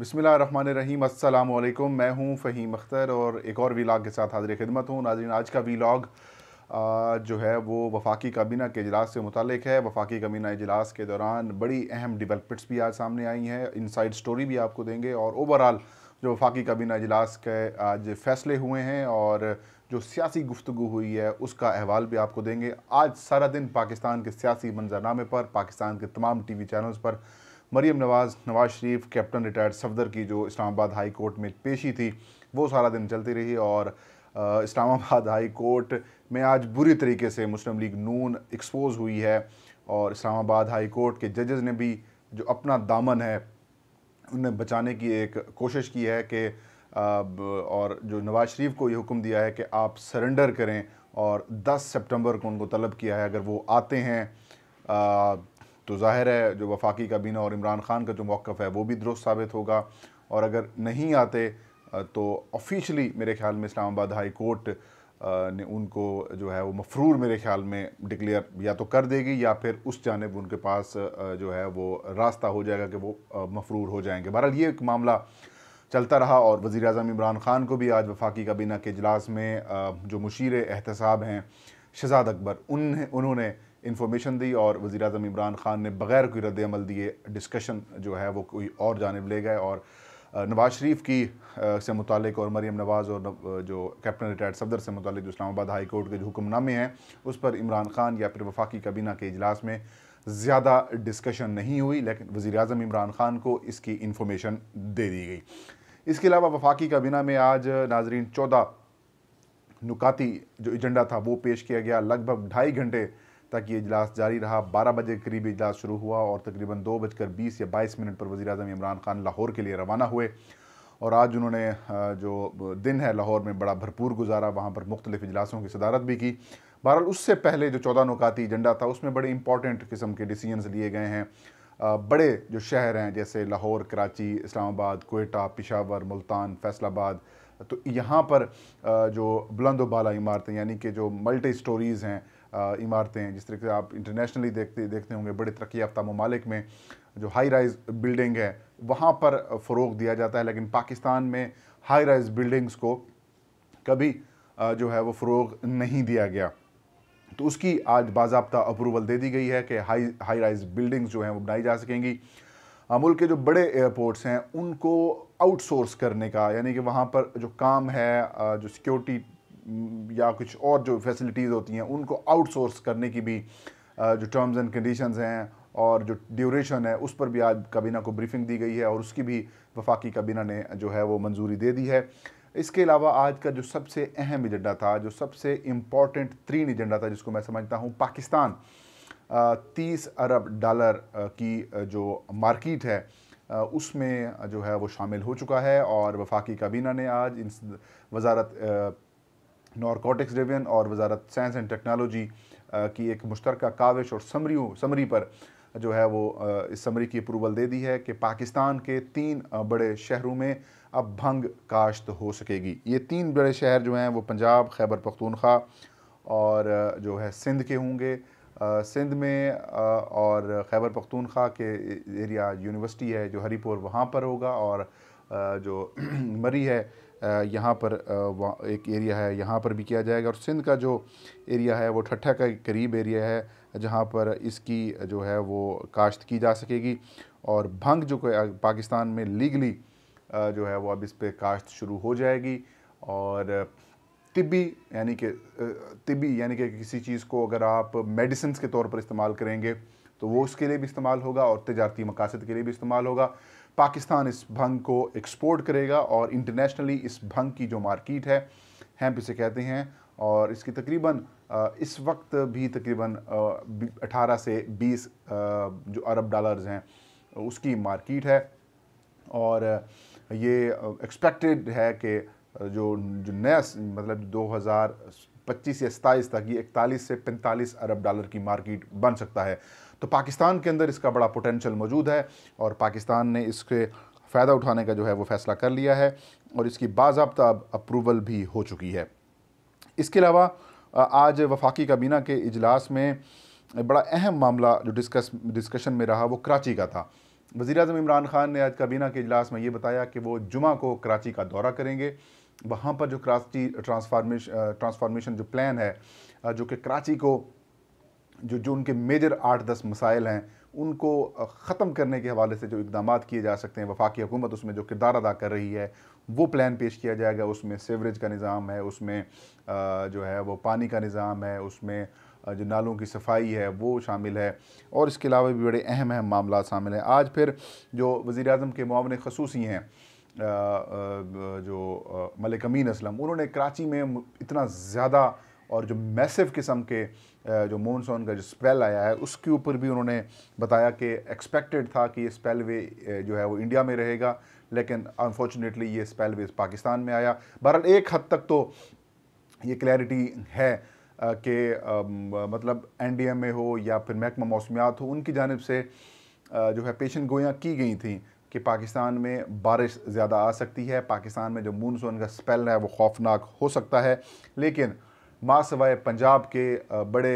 بسم اللہ الرحمن الرحیم السلام علیکم میں ہوں فہیم اختر اور ایک اور ویلاگ کے ساتھ حاضر خدمت ہوں ناظرین آج کا ویلاگ جو ہے وہ وفاقی کابینہ کے اجلاس سے متعلق ہے وفاقی کابینہ اجلاس کے دوران بڑی اہم ڈیولپمنٹس بھی آج سامنے آئی ہیں انسائیڈ سٹوری بھی آپ کو دیں گے اور اوبرال جو وفاقی کابینہ اجلاس کے آج فیصلے ہوئے ہیں اور جو سیاسی گفتگو ہوئی ہے اس کا احوال بھی آپ کو دیں گے آج سارا دن پاکستان کے سیاسی منظرنامے پر پاکستان کے تمام ٹی وی چینلز پر مریم نواز نواز شریف کیپٹن ریٹائر صفدر کی جو اسلام آباد ہائی کورٹ میں پیشی تھی وہ سارا دن چلتی رہی اور اسلام آباد ہائی کورٹ میں آج بری طریقے سے مسلم لیگ نون ایکسپوز ہوئی ہے اور اسلام آباد ہائی کورٹ کے ججز نے بھی جو اپنا دامن ہے انہیں بچانے کی ایک کوشش کی ہے کہ اور جو نواز شریف کو یہ حکم دیا ہے کہ آپ سرنڈر کریں اور دس سپٹمبر کو ان کو طلب کیا ہے اگر وہ آتے ہیں تو ظاہر ہے جو وفاقی کابینہ اور عمران خان کا جو موقف ہے وہ بھی درست ثابت ہوگا اور اگر نہیں آتے تو آفیشلی میرے خیال میں اسلام آباد ہائی کورٹ نے ان کو جو ہے وہ مفرور میرے خیال میں ڈکلیئر یا تو کر دے گی یا پھر اس جانب ان کے پاس جو ہے وہ راستہ ہو جائے گا کہ وہ مفرور ہو جائیں گے بہرحال یہ ایک معاملہ چلتا رہا اور وزیر اعظم عمران خان کو بھی آج وفاقی کابینہ کے اجلاس میں جو مشیر احتساب ہیں شہزاد اکبر انہیں انہوں نے انفارمیشن دی اور وزیر اعظم عمران خان نے بغیر کوئی رد عمل دیے ڈسکشن جو ہے وہ کوئی اور جانب لے گئے اور نواز شریف کی سے متعلق اور مریم نواز اور جو کیپٹن ریٹائرڈ صدر سے متعلق جو اسلام آباد ہائی کورٹ کے جو حکم نامے ہیں اس پر عمران خان یا پھر وفاقی کابینہ کے اجلاس میں زیادہ ڈسکشن نہیں ہوئی لیکن وزیر اعظم عمران خان کو اس کی انفارمیشن دے دی گئی اس کے علاوہ وفاقی کابینہ میں آج ناظرین چودہ نکاتی جو ایجنڈا تھا وہ پیش کیا گیا لگ بھگ ڈھائی گھنٹے تک یہ اجلاس جاری رہا بارہ بجے کے قریب اجلاس شروع ہوا اور تقریباً دو بج کر بیس یا بائیس منٹ پر وزیراعظم عمران خان لاہور کے لیے روانہ ہوئے اور آج انہوں نے جو دن ہے لاہور میں بڑا بھرپور گزارا وہاں پر مختلف اجلاسوں کی صدارت بھی کی بہرحال اس سے پہلے جو چودہ نکاتی ایجنڈا تھا اس میں بڑے امپورٹنٹ قسم کے ڈیسیجنز لیے گئے ہیں بڑے جو شہر ہیں جیسے لاہور کراچی اسلام آباد کوئٹہ پشاور ملتان فیصل آباد تو یہاں پر جو بلند و بالا عمارتیں یعنی کہ جو ملٹی سٹوریز ہیں عمارتیں جس طریقے سے آپ انٹرنیشنلی دیکھتے دیکھتے ہوں گے بڑے ترقی یافتہ ممالک میں جو ہائی رائز بلڈنگ ہے وہاں پر فروغ دیا جاتا ہے لیکن پاکستان میں ہائی رائز بلڈنگز کو کبھی جو ہے وہ فروغ نہیں دیا گیا تو اس کی آج باضابطہ اپروول دے دی گئی ہے کہ ہائی ہائی رائز بلڈنگز جو ہیں وہ بنائی جا سکیں گی ملک کے جو بڑے ایئرپورٹس ہیں ان کو آؤٹ سورس کرنے کا یعنی کہ وہاں پر جو کام ہے جو سیکیورٹی یا کچھ اور جو فیسلٹیز ہوتی ہیں ان کو آؤٹ سورس کرنے کی بھی جو ٹرمز اینڈ کنڈیشنز ہیں اور جو ڈیوریشن ہے اس پر بھی آج کابینہ کو بریفنگ دی گئی ہے اور اس کی بھی وفاقی کابینہ نے جو ہے وہ منظوری دے دی ہے اس کے علاوہ آج کا جو سب سے اہم ایجنڈا تھا جو سب سے امپورٹنٹ ترین ایجنڈا تھا جس کو میں سمجھتا ہوں پاکستان تیس ارب ڈالر کی جو مارکیٹ ہے اس میں جو ہے وہ شامل ہو چکا ہے اور وفاقی کابینہ نے آج وزارت نارکوٹکس ڈیوین اور وزارت سائنس اینڈ ٹیکنالوجی کی ایک مشترکہ کاوش اور سمریوں سمری پر جو ہے وہ اس سمری کی اپروول دے دی ہے کہ پاکستان کے تین بڑے شہروں میں اب بھنگ کاشت ہو سکے گی یہ تین بڑے شہر جو ہیں وہ پنجاب خیبر پختونخوا اور جو ہے سندھ کے ہوں گے سندھ میں اور خیبر پختونخوا کے ایریا یونیورسٹی ہے جو ہری پور وہاں پر ہوگا اور جو مری ہے یہاں پر ایک ایریا ہے یہاں پر بھی کیا جائے گا اور سندھ کا جو ایریا ہے وہ ٹھٹھا کا قریب ایریا ہے جہاں پر اس کی جو ہے وہ کاشت کی جا سکے گی اور بھنگ جو پاکستان میں لیگلی جو ہے وہ اب اس پہ کاشت شروع ہو جائے گی اور طبی یعنی کہ طبی یعنی کہ کسی چیز کو اگر آپ میڈیسنس کے طور پر استعمال کریں گے تو وہ اس کے لیے بھی استعمال ہوگا اور تجارتی مقاصد کے لیے بھی استعمال ہوگا پاکستان اس بھنگ کو ایکسپورٹ کرے گا اور انٹرنیشنلی اس بھنگ کی جو مارکیٹ ہے ہیمپ اسے کہتے ہیں اور اس کی تقریباً اس وقت بھی تقریباً اٹھارہ سے بیس جو عرب ڈالرز ہیں اس کی مارکیٹ ہے اور یہ ایکسپیکٹڈ ہے کہ جو جو نیا مطلب دو ہزار پچیس یا ستائیس تک یہ اکتالیس سے پینتالیس عرب ڈالر کی مارکیٹ بن سکتا ہے تو پاکستان کے اندر اس کا بڑا پوٹینشیل موجود ہے اور پاکستان نے اس کے فائدہ اٹھانے کا جو ہے وہ فیصلہ کر لیا ہے اور اس کی باضابطہ اب اپروول بھی ہو چکی ہے اس کے علاوہ آج وفاقی کابینہ کے اجلاس میں بڑا اہم معاملہ جو ڈسکس ڈسکشن میں رہا وہ کراچی کا تھا وزیر اعظم عمران خان نے آج کابینہ کے اجلاس میں یہ بتایا کہ وہ جمعہ کو کراچی کا دورہ کریں گے وہاں پر جو کراچی ٹرانسفارمیشن ٹرانسفارمیشن جو پلین ہے جو کہ کراچی کو جو جو ان کے میجر آٹھ دس مسائل ہیں ان کو ختم کرنے کے حوالے سے جو اقدامات کیے جا سکتے ہیں وفاقی حکومت اس میں جو کردار ادا کر رہی ہے وہ پلان پیش کیا جائے گا اس میں سیوریج کا نظام ہے اس میں جو ہے وہ پانی کا نظام ہے اس میں جو نالوں کی صفائی ہے وہ شامل ہے اور اس کے علاوہ بھی بڑے اہم اہم معاملات شامل ہیں آج پھر جو وزیراعظم کے معاون خصوصی ہیں جو ملک امین اسلم انہوں نے کراچی میں اتنا زیادہ اور جو میسف قسم کے جو مونسون کا جو سپیل آیا ہے اس کے اوپر بھی انہوں نے بتایا کہ ایکسپیکٹڈ تھا کہ یہ سپیل وے جو ہے وہ انڈیا میں رہے گا لیکن انفارچونیٹلی یہ سپیل وے پاکستان میں آیا بہرحال ایک حد تک تو یہ کلیئرٹی ہے کہ مطلب این ڈی ایم میں ہو یا پھر محکمہ موسمیات ہو ان کی جانب سے جو ہے پیشن گویاں کی گئی تھیں کہ پاکستان میں بارش زیادہ آ سکتی ہے پاکستان میں جو مونسون کا سپیل ہے وہ خوفناک ہو سکتا ہے لیکن ماں سوائے پنجاب کے بڑے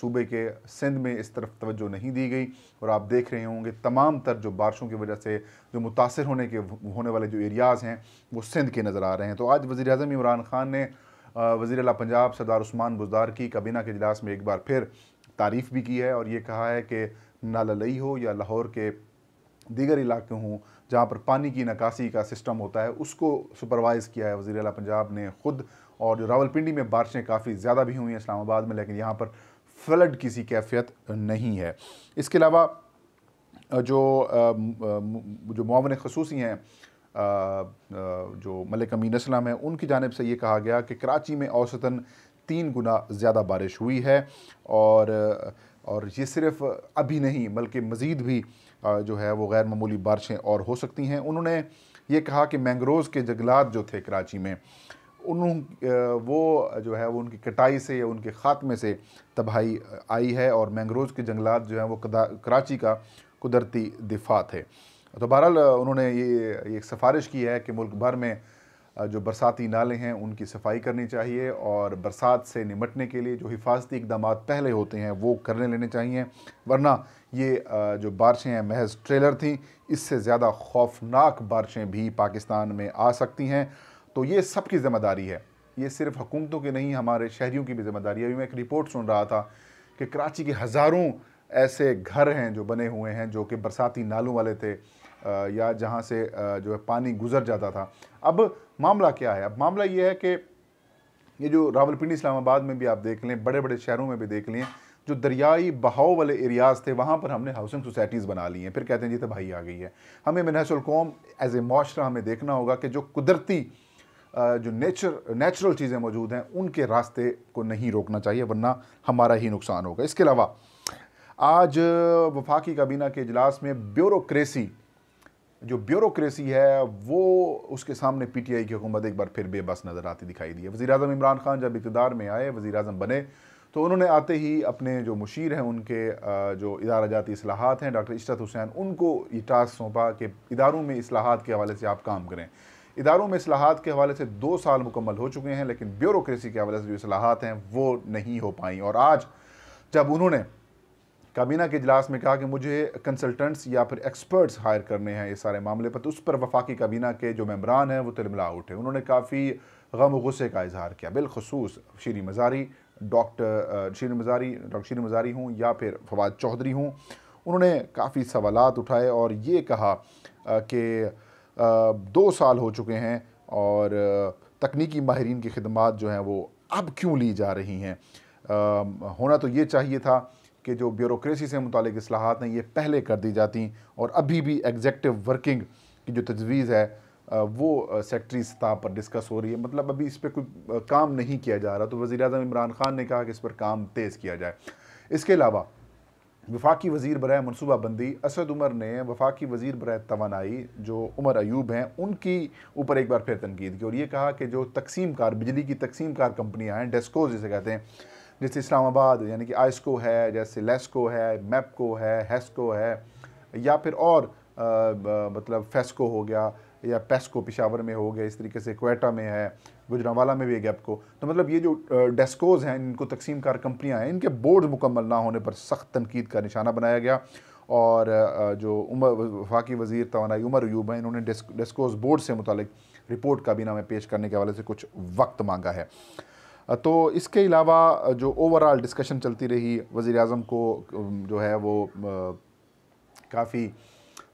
صوبے کے سندھ میں اس طرف توجہ نہیں دی گئی اور آپ دیکھ رہے ہوں گے تمام تر جو بارشوں کی وجہ سے جو متاثر ہونے کے ہونے والے جو ایریاز ہیں وہ سندھ کے نظر آ رہے ہیں تو آج وزیر اعظم عمران خان نے وزیر اعلیٰ پنجاب سردار عثمان بزدار کی کابینہ کے اجلاس میں ایک بار پھر تعریف بھی کی ہے اور یہ کہا ہے کہ ناللئی ہو یا لاہور کے دیگر علاقے ہوں جہاں پر پانی کی نکاسی کا سسٹم ہوتا ہے اس کو سپروائز کیا ہے وزیر اعلیٰ پنجاب نے خود اور جو راول پنڈی میں بارشیں کافی زیادہ بھی ہوئی ہیں اسلام آباد میں لیکن یہاں پر فلڈ کسی کیفیت نہیں ہے اس کے علاوہ جو جو معاون خصوصی ہیں جو ملک امین اسلام ہیں ان کی جانب سے یہ کہا گیا کہ کراچی میں اوسطاً تین گنا زیادہ بارش ہوئی ہے اور اور یہ صرف ابھی نہیں بلکہ مزید بھی جو ہے وہ غیر معمولی بارشیں اور ہو سکتی ہیں انہوں نے یہ کہا کہ مینگروز کے جنگلات جو تھے کراچی میں ان وہ جو ہے وہ ان کی کٹائی سے یا ان کے خاتمے سے تباہی آئی ہے اور مینگروز کے جنگلات جو ہیں وہ کراچی کا قدرتی دفات ہے تو بہرحال انہوں نے یہ ایک سفارش کی ہے کہ ملک بھر میں جو برساتی نالے ہیں ان کی صفائی کرنی چاہیے اور برسات سے نمٹنے کے لیے جو حفاظتی اقدامات پہلے ہوتے ہیں وہ کرنے لینے چاہیے ورنہ یہ جو بارشیں ہیں محض ٹریلر تھیں اس سے زیادہ خوفناک بارشیں بھی پاکستان میں آ سکتی ہیں تو یہ سب کی ذمہ داری ہے یہ صرف حکومتوں کی نہیں ہمارے شہریوں کی بھی ذمہ داری ہے ابھی میں ایک رپورٹ سن رہا تھا کہ کراچی کے ہزاروں ایسے گھر ہیں جو بنے ہوئے ہیں جو کہ برساتی نالوں والے تھے یا جہاں سے جو ہے پانی گزر جاتا تھا اب معاملہ کیا ہے اب معاملہ یہ ہے کہ یہ جو راول پنڈی اسلام آباد میں بھی آپ دیکھ لیں بڑے بڑے شہروں میں بھی دیکھ لیں جو دریائی بہاؤ والے ایریاز تھے وہاں پر ہم نے ہاؤسنگ سوسائٹیز بنا لی ہیں پھر کہتے ہیں جی تباہی بھائی آ گئی ہے ہمیں منحص القوم ایز اے معاشرہ ہمیں دیکھنا ہوگا کہ جو قدرتی جو نیچر نیچرل چیزیں موجود ہیں ان کے راستے کو نہیں روکنا چاہیے ورنہ ہمارا ہی نقصان ہوگا اس کے علاوہ آج وفاقی کابینہ کے اجلاس میں بیوروکریسی جو بیوروکریسی ہے وہ اس کے سامنے پی ٹی آئی کی حکومت ایک بار پھر بے بس نظر آتی دکھائی دی ہے وزیر اعظم عمران خان جب اقتدار میں آئے وزیر اعظم بنے تو انہوں نے آتے ہی اپنے جو مشیر ہیں ان کے جو ادارہ جاتی اصلاحات ہیں ڈاکٹر عشرت حسین ان کو یہ ٹاسک سونپا کہ اداروں میں اصلاحات کے حوالے سے آپ کام کریں اداروں میں اصلاحات کے حوالے سے دو سال مکمل ہو چکے ہیں لیکن بیوروکریسی کے حوالے سے جو اصلاحات ہیں وہ نہیں ہو پائیں اور آج جب انہوں نے کابینہ کے اجلاس میں کہا کہ مجھے کنسلٹنٹس یا پھر ایکسپرٹس ہائر کرنے ہیں یہ سارے معاملے پر تو اس پر وفاقی کابینہ کے جو ممبران ہیں وہ ترملا اٹھے انہوں نے کافی غم و غصے کا اظہار کیا بالخصوص شیری مزاری ڈاکٹر شیر مزاری ڈاکٹر شیر مزاری ہوں یا پھر فواد چودھری ہوں انہوں نے کافی سوالات اٹھائے اور یہ کہا کہ دو سال ہو چکے ہیں اور تکنیکی ماہرین کی خدمات جو ہیں وہ اب کیوں لی جا رہی ہیں ہونا تو یہ چاہیے تھا کہ جو بیوروکریسی سے متعلق اصلاحات ہیں یہ پہلے کر دی ہیں اور ابھی بھی ایگزیکٹو ورکنگ کی جو تجویز ہے وہ سیکٹری سطح پر ڈسکس ہو رہی ہے مطلب ابھی اس پہ کوئی کام نہیں کیا جا رہا تو وزیراعظم عمران خان نے کہا کہ اس پر کام تیز کیا جائے اس کے علاوہ وفاقی وزیر برائے منصوبہ بندی اسد عمر نے وفاقی وزیر برائے توانائی جو عمر ایوب ہیں ان کی اوپر ایک بار پھر تنقید کی اور یہ کہا کہ جو تقسیم کار بجلی کی تقسیم کار کمپنیاں ہیں ڈیسکوز جسے کہتے ہیں جیسے اسلام آباد یعنی کہ آئسکو ہے جیسے لیسکو ہے میپکو ہے ہیسکو ہے یا پھر اور مطلب فیسکو ہو گیا یا پیسکو پشاور میں ہو گیا اس طریقے سے کوئٹہ میں ہے گجرانوالا میں بھی ہے گیپ کو تو مطلب یہ جو ڈیسکوز ہیں ان کو تقسیم کار کمپنیاں ہیں ان کے بورڈ مکمل نہ ہونے پر سخت تنقید کا نشانہ بنایا گیا اور جو عمر وفاقی وزیر توانائی عمر ایوب ہیں انہوں نے ڈیسکوز بورڈ سے متعلق رپورٹ کا بھی نامے پیش کرنے کے حوالے سے کچھ وقت مانگا ہے تو اس کے علاوہ جو اوورال ڈسکشن چلتی رہی وزیراعظم کو جو ہے وہ کافی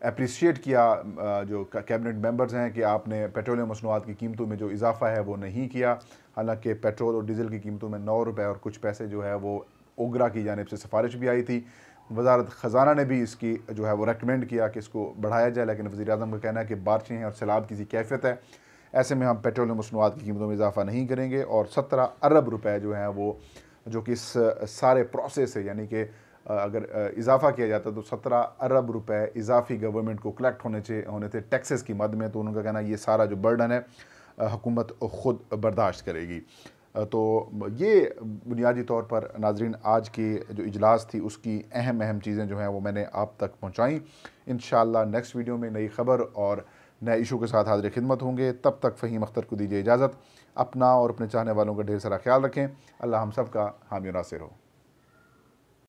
اپریشیٹ کیا جو کیبنٹ ممبرز ہیں کہ آپ نے پیٹرولیم مصنوعات کی قیمتوں میں جو اضافہ ہے وہ نہیں کیا حالانکہ پیٹرول اور ڈیزل کی قیمتوں میں نو روپے اور کچھ پیسے جو ہے وہ اوگرا کی جانب سے سفارش بھی آئی تھی وزارت خزانہ نے بھی اس کی جو ہے وہ ریکمینڈ کیا کہ اس کو بڑھایا جائے لیکن وزیر اعظم کا کہنا ہے کہ بارشیں ہیں اور سیلاب کی کیفیت ہے ایسے میں ہم پیٹرولیم مصنوعات کی قیمتوں میں اضافہ نہیں کریں گے اور سترہ ارب روپے جو ہیں وہ جو کہ اس سارے پروسیس ہے یعنی کہ اگر اضافہ کیا جاتا تو سترہ ارب روپے اضافی گورنمنٹ کو کلیکٹ ہونے چاہے ہونے تھے ٹیکسز کی مد میں تو انہوں کا کہنا یہ سارا جو برڈن ہے حکومت خود برداشت کرے گی تو یہ بنیادی طور پر ناظرین آج کے جو اجلاس تھی اس کی اہم اہم چیزیں جو ہیں وہ میں نے آپ تک پہنچائیں انشاءاللہ نیکسٹ ویڈیو میں نئی خبر اور نئے ایشو کے ساتھ حاضر خدمت ہوں گے تب تک فہیم اختر کو دیجیے اجازت اپنا اور اپنے چاہنے والوں کا ڈھیر سارا خیال رکھیں اللہ ہم سب کا حامی و ناصر ہو